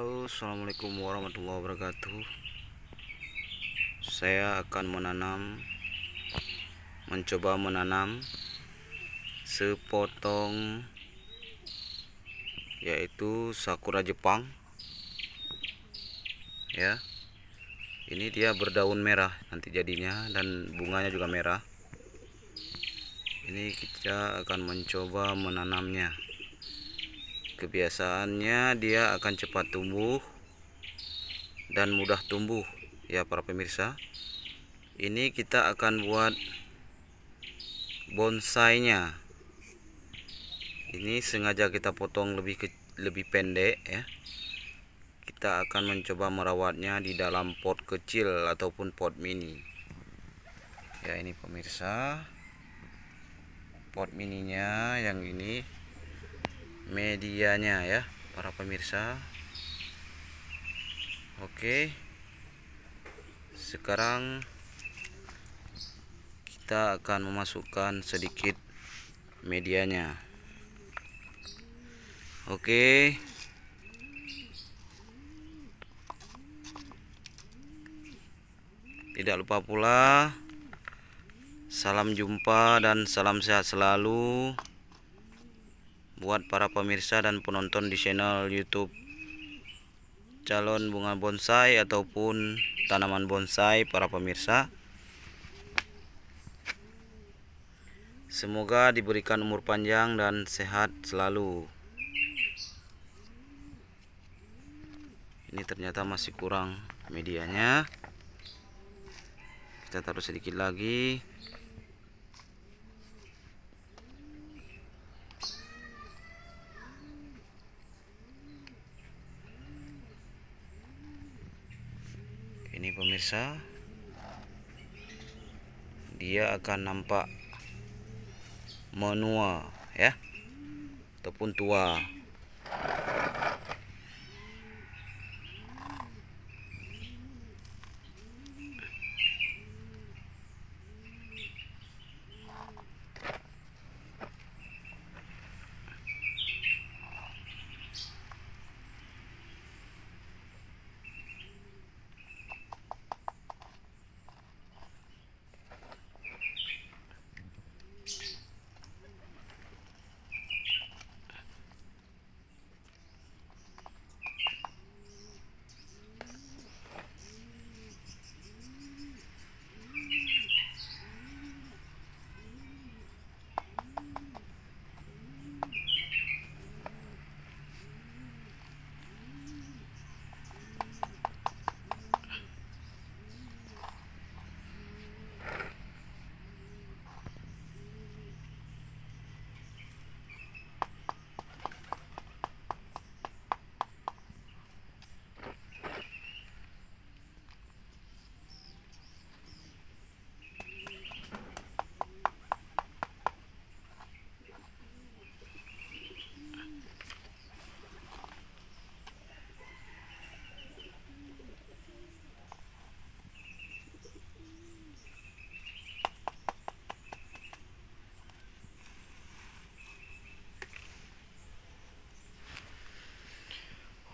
Halo assalamualaikum warahmatullahi wabarakatuh saya akan menanam mencoba menanam sepotong yaitu sakura Jepang ya ini dia berdaun merah nanti jadinya dan bunganya juga merah ini kita akan mencoba menanamnya kebiasaannya dia akan cepat tumbuh dan mudah tumbuh ya para pemirsa ini kita akan buat bonsainya ini sengaja kita potong lebih ke, lebih pendek ya kita akan mencoba merawatnya di dalam pot kecil ataupun pot mini ya ini pemirsa pot mininya yang ini medianya ya para pemirsa oke sekarang kita akan memasukkan sedikit medianya oke tidak lupa pula salam jumpa dan salam sehat selalu buat para pemirsa dan penonton di channel YouTube calon bunga bonsai ataupun tanaman bonsai para pemirsa. Semoga diberikan umur panjang dan sehat selalu. Ini ternyata masih kurang medianya. Kita taruh sedikit lagi. ini pemirsa dia akan nampak menua ya ataupun tua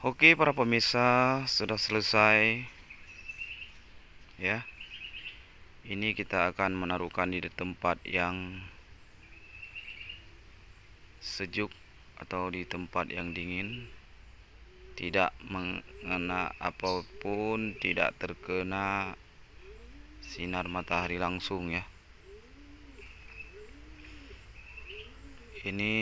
Oke para pemirsa sudah selesai ya ini kita akan menaruhkan di tempat yang sejuk atau di tempat yang dingin tidak mengena apapun tidak terkena sinar matahari langsung ya ini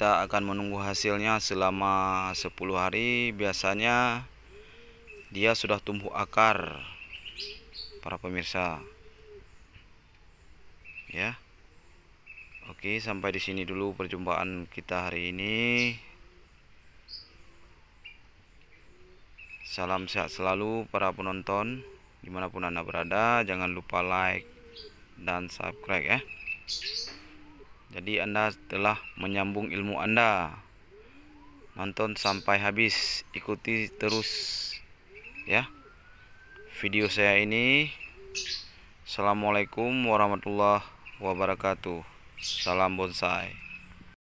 kita akan menunggu hasilnya selama 10 hari biasanya dia sudah tumbuh akar para pemirsa ya Oke sampai di sini dulu perjumpaan kita hari ini Salam sehat selalu para penonton dimanapun anda berada jangan lupa like dan subscribe ya jadi Anda telah menyambung ilmu Anda. Nonton sampai habis, ikuti terus ya. Video saya ini. Assalamualaikum warahmatullahi wabarakatuh. Salam bonsai.